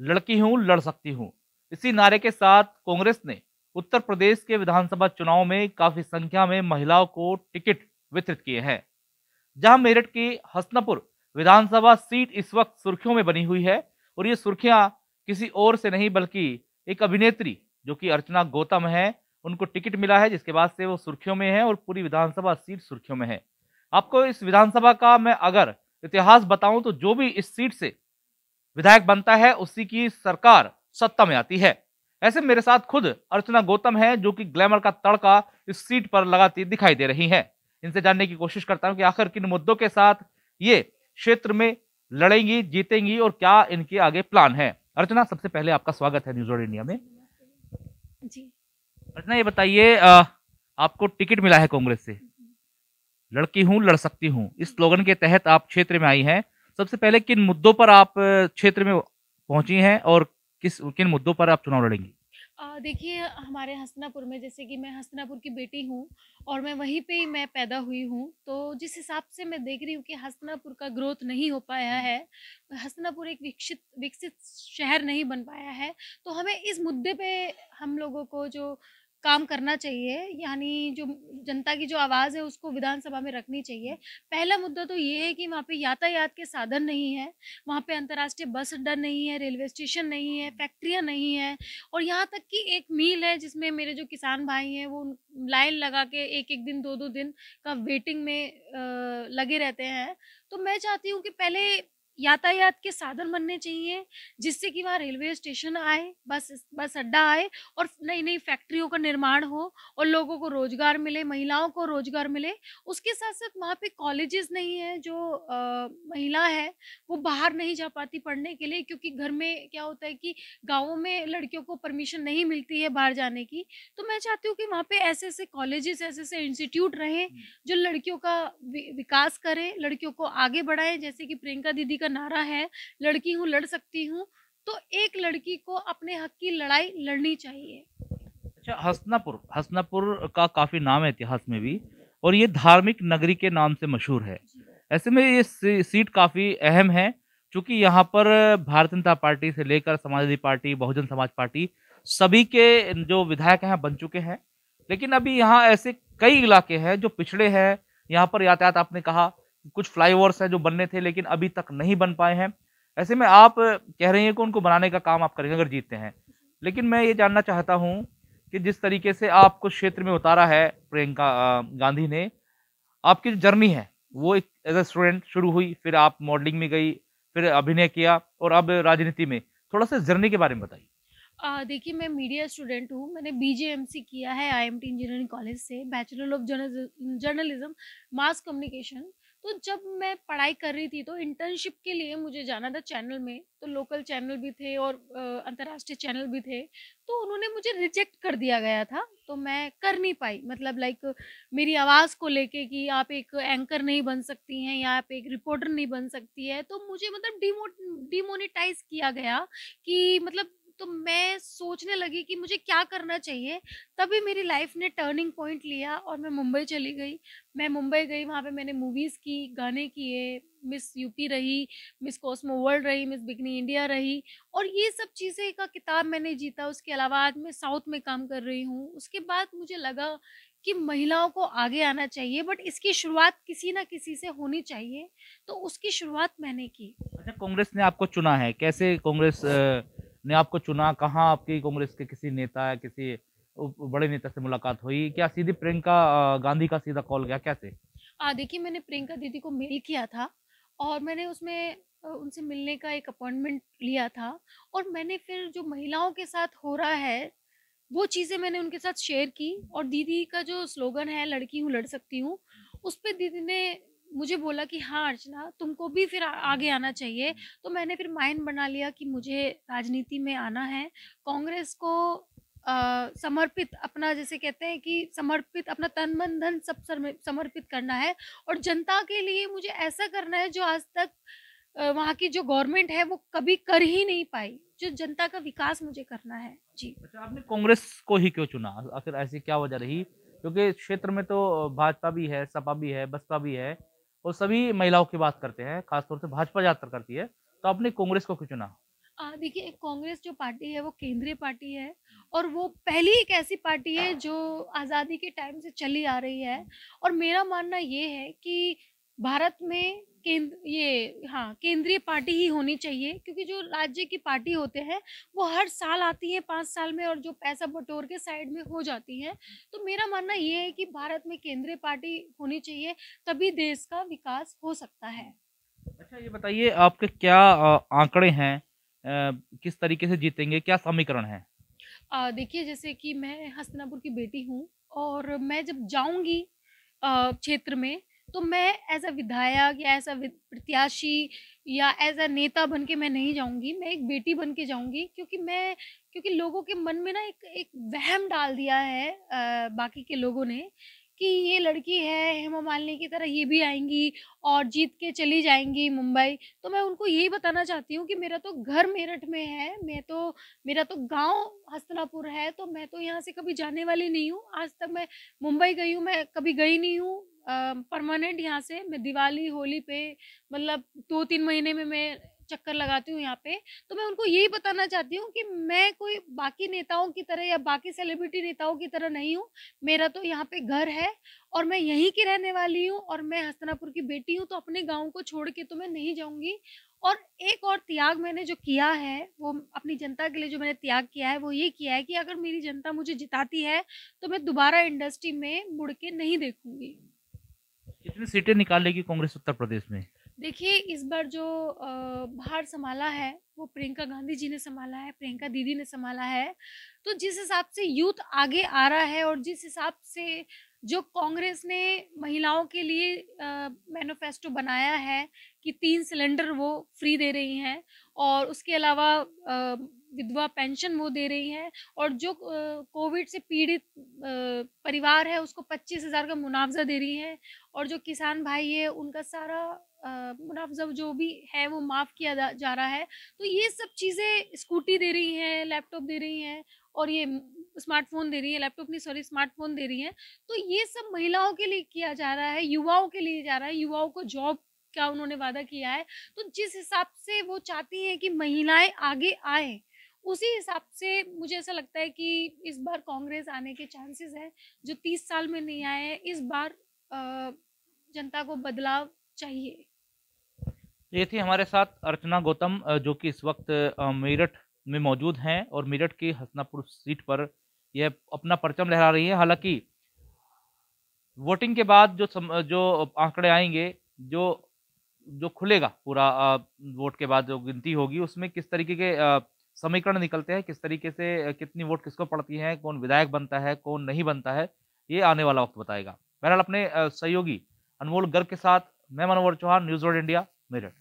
लड़की हूं लड़ सकती हूं इसी नारे के साथ कांग्रेस ने उत्तर प्रदेश के विधानसभा चुनाव में काफी संख्या में महिलाओं को टिकट वितरित किए हैं जहां मेरठ की हसनापुर विधानसभा सीट इस वक्त सुर्खियों में बनी हुई है और ये सुर्खियां किसी और से नहीं बल्कि एक अभिनेत्री जो कि अर्चना गौतम है उनको टिकट मिला है जिसके बाद से वो सुर्खियों में है और पूरी विधानसभा सीट सुर्खियों में है आपको इस विधानसभा का मैं अगर इतिहास बताऊं तो जो भी इस सीट से विधायक बनता है उसी की सरकार सत्ता में आती है ऐसे मेरे साथ खुद अर्चना गौतम है जो कि ग्लैमर का तड़का इस सीट पर लगाती दिखाई दे रही हैं इनसे जानने की कोशिश करता हूं कि आखिर किन मुद्दों के साथ ये क्षेत्र में लड़ेंगी जीतेंगी और क्या इनके आगे प्लान है अर्चना सबसे पहले आपका स्वागत है न्यूज इंडिया में जी अर्चना ये बताइए आपको टिकट मिला है कांग्रेस से हम्म। लड़की हूं लड़ सकती हूं इस स्लोगन के तहत आप क्षेत्र में आई हैं सबसे पहले किन मुद्दों पर आप क्षेत्र में पहुंची हैं और किस किन मुद्दों पर आप चुनाव लड़ेंगी देखिए हमारे हस्तनापुर में जैसे कि मैं हस्तनापुर की बेटी हूँ और मैं वहीं पे ही मैं पैदा हुई हूँ तो जिस हिसाब से मैं देख रही हूँ कि हस्तनापुर का ग्रोथ नहीं हो पाया है हस्तनापुर एक विकसित विकसित शहर नहीं बन पाया है तो हमें इस मुद्दे पे हम लोगों को जो काम करना चाहिए यानी जो जनता की जो आवाज़ है उसको विधानसभा में रखनी चाहिए पहला मुद्दा तो ये है कि वहाँ पे यातायात के साधन नहीं है वहाँ पे अंतर्राष्ट्रीय बस अड्डा नहीं है रेलवे स्टेशन नहीं है फैक्ट्रियाँ नहीं है और यहाँ तक कि एक मील है जिसमें मेरे जो किसान भाई हैं वो लाइन लगा के एक एक दिन दो दो दिन का वेटिंग में लगे रहते हैं तो मैं चाहती हूँ कि पहले यातायात के साधन बनने चाहिए जिससे कि वहाँ रेलवे स्टेशन आए बस बस अड्डा आए और नई नई फैक्ट्रियों का निर्माण हो और लोगों को रोजगार मिले महिलाओं को रोजगार मिले उसके साथ साथ वहाँ पे कॉलेजेस नहीं है जो आ, महिला है वो बाहर नहीं जा पाती पढ़ने के लिए क्योंकि घर में क्या होता है कि गाँवों में लड़कियों को परमिशन नहीं मिलती है बाहर जाने की तो मैं चाहती हूँ कि वहाँ पर ऐसे ऐसे कॉलेजेस ऐसे ऐसे इंस्टीट्यूट रहें जो लड़कियों का विकास करें लड़कियों को आगे बढ़ाएं जैसे कि प्रियंका दीदी का का नारा है लड़की हूँ लड़ सकती हूँ तो एक लड़की को अपने हक की लड़ाई लड़नी चाहिए अच्छा हसनापुर हसनापुर का काफ़ी नाम है इतिहास में भी और ये धार्मिक नगरी के नाम से मशहूर है ऐसे में ये सीट काफ़ी अहम है क्योंकि यहाँ पर भारतीय जनता पार्टी से लेकर समाजवादी पार्टी बहुजन समाज पार्टी सभी के जो विधायक हैं बन चुके हैं लेकिन अभी यहाँ ऐसे कई इलाके हैं जो पिछड़े हैं यहाँ पर यातायात आपने कहा कुछ ओवर्स हैं जो बनने थे लेकिन अभी तक नहीं बन पाए हैं ऐसे में आप कह रहे हैं कि उनको बनाने का काम आप करेंगे अगर जीतते हैं लेकिन मैं ये जानना चाहता हूँ कि जिस तरीके से आपको क्षेत्र में उतारा है प्रियंका गांधी ने आपकी जो जर्नी है वो एक एज ए स्टूडेंट शुरू हुई फिर आप मॉडलिंग में गई फिर अभिनय किया और अब राजनीति में थोड़ा सा जर्नी के बारे में बताइए देखिए मैं मीडिया स्टूडेंट हूँ मैंने बीजेएमसी किया है आईएमटी इंजीनियरिंग कॉलेज से bachelor of journalism mass communication तो जब मैं पढ़ाई कर रही थी तो इंटर्नशिप के लिए मुझे जाना था चैनल में तो लोकल चैनल भी थे और अंतर्राष्ट्रीय चैनल भी थे तो उन्होंने मुझे रिजेक्ट कर दिया गया था तो मैं कर नहीं पाई मतलब लाइक मेरी आवाज़ को लेके कि आप एक एंकर नहीं बन सकती हैं या आप एक रिपोर्टर नहीं बन सकती है तो मुझे मतलब डिमो डिमोनिटाइज किया गया कि मतलब तो मैं सोचने लगी कि मुझे क्या करना चाहिए तभी मेरी लाइफ ने टर्निंग पॉइंट लिया और मैं मुंबई चली गई मैं मुंबई गई वहाँ पे मैंने मूवीज़ की गाने किए मिस यूपी रही मिस कॉस्मो वर्ल्ड रही मिस बिगनी इंडिया रही और ये सब चीज़ें का किताब मैंने जीता उसके अलावा आज मैं साउथ में काम कर रही हूँ उसके बाद मुझे लगा कि महिलाओं को आगे आना चाहिए बट इसकी शुरुआत किसी ना किसी से होनी चाहिए तो उसकी शुरुआत मैंने की अच्छा कांग्रेस ने आपको चुना है कैसे कांग्रेस ने आपको चुना कहाँ आपकी कांग्रेस के किसी नेता या किसी बड़े नेता से मुलाकात हुई क्या सीधी प्रियंका गांधी का सीधा कॉल गया कैसे देखिए मैंने प्रियंका दीदी को मेल किया था और मैंने उसमें उनसे मिलने का एक अपॉइंटमेंट लिया था और मैंने फिर जो महिलाओं के साथ हो रहा है वो चीज़ें मैंने उनके साथ शेयर की और दीदी का जो स्लोगन है लड़की हूँ लड़ सकती हूँ उस पर दीदी ने मुझे बोला कि हाँ अर्चना तुमको भी फिर आगे हम्म। आना चाहिए हम्म। तो मैंने फिर माइंड बना लिया कि मुझे राजनीति में आना है कांग्रेस को आ, समर्पित अपना जैसे कहते हैं कि समर्पित अपना तन मन धन सब समर्पित करना है और जनता के लिए मुझे ऐसा करना है जो आज तक वहाँ की जो गवर्नमेंट है वो कभी कर ही नहीं पाई जो जनता का विकास मुझे करना है जी अच्छा आपने कांग्रेस को ही क्यों चुना आखिर ऐसी क्या वजह रही क्योंकि क्षेत्र में तो भाजपा भी है सपा भी है बसपा भी है और सभी महिलाओं की बात करते हैं खासतौर से भाजपा यात्रा करती है तो आपने कांग्रेस को क्यों चुना देखिए कांग्रेस जो पार्टी है वो केंद्रीय पार्टी है और वो पहली एक ऐसी पार्टी है जो आज़ादी के टाइम से चली आ रही है और मेरा मानना ये है कि भारत में केंद्र ये हाँ केंद्रीय पार्टी ही होनी चाहिए क्योंकि जो राज्य की पार्टी होते हैं वो हर साल आती है पाँच साल में और जो पैसा बटोर के साइड में हो जाती है तो मेरा मानना ये है कि भारत में केंद्रीय पार्टी होनी चाहिए तभी देश का विकास हो सकता है अच्छा ये बताइए आपके क्या आंकड़े हैं किस तरीके से जीतेंगे क्या समीकरण है देखिए जैसे कि मैं हस्तनापुर की बेटी हूँ और मैं जब जाऊँगी क्षेत्र में तो मैं एज अ विधायक या एज अ प्रत्याशी या एज अ नेता बन के मैं नहीं जाऊंगी मैं एक बेटी बन के जाऊंगी क्योंकि मैं क्योंकि लोगों के मन में ना एक एक वहम डाल दिया है आ, बाकी के लोगों ने कि ये लड़की है हेमा मालिनी की तरह ये भी आएंगी और जीत के चली जाएंगी मुंबई तो मैं उनको यही बताना चाहती हूँ कि मेरा तो घर मेरठ में है मैं तो मेरा तो गांव हस्तनापुर है तो मैं तो यहाँ से कभी जाने वाली नहीं हूँ आज तक मैं मुंबई गई हूँ मैं कभी गई नहीं हूँ परमानेंट यहाँ से मैं दिवाली होली पे मतलब दो तीन महीने में मैं चक्कर लगाती हूँ यहाँ पे तो मैं उनको यही बताना चाहती हूँ कि मैं कोई बाकी नेताओं की तरह या बाकी सेलिब्रिटी नेताओं की तरह नहीं हूँ मेरा तो यहाँ पे घर है और मैं यहीं की रहने वाली हूँ और मैं हस्तनापुर की बेटी हूँ तो अपने गाँव को छोड़ के तो मैं नहीं जाऊँगी और एक और त्याग मैंने जो किया है वो अपनी जनता के लिए जो मैंने त्याग किया है वो ये किया है कि अगर मेरी जनता मुझे जिताती है तो मैं दोबारा इंडस्ट्री में मुड़ के नहीं देखूँगी कितनी सीटें निकालेगी कांग्रेस उत्तर प्रदेश में देखिए इस बार जो भार संभाला है वो प्रियंका गांधी जी ने संभाला है प्रियंका दीदी ने संभाला है तो जिस हिसाब से यूथ आगे आ रहा है और जिस हिसाब से जो कांग्रेस ने महिलाओं के लिए मैनोफेस्टो बनाया है कि तीन सिलेंडर वो फ्री दे रही हैं और उसके अलावा विधवा पेंशन वो दे रही हैं और जो कोविड से पीड़ित परिवार है उसको पच्चीस हज़ार का मुआवजा दे रही हैं और जो किसान भाई है उनका सारा मुआवजा जो भी है वो माफ़ किया जा रहा है तो ये सब चीज़ें स्कूटी दे रही हैं लैपटॉप दे रही हैं और ये स्मार्टफोन दे रही है लैपटॉप नहीं सॉरी स्मार्टफोन दे रही है तो ये सब महिलाओं के लिए किया जा रहा है युवाओं के लिए जा रहा है युवाओं को जॉब क्या उन्होंने वादा किया है तो जिस हिसाब से वो चाहती हैं कि महिलाएं आगे आए उसी हिसाब से मुझे ऐसा लगता है कि इस बार कांग्रेस आने के चांसेस हैं जो तीस साल में नहीं आए हैं इस बार जनता को बदलाव चाहिए ये थी हमारे साथ अर्चना गौतम जो कि इस वक्त मेरठ में मौजूद हैं और मेरठ की हसनापुर सीट पर ये अपना परचम लहरा रही है हालांकि वोटिंग के बाद जो सम, जो आंकड़े आएंगे जो जो खुलेगा पूरा वोट के बाद जो गिनती होगी उसमें किस तरीके के समीकरण निकलते हैं किस तरीके से कितनी वोट किसको पड़ती है कौन विधायक बनता है कौन नहीं बनता है ये आने वाला वक्त बताएगा बहरहाल अपने सहयोगी अनमोल गर्ग के साथ मैं Manohar Chauhan news road India Meerut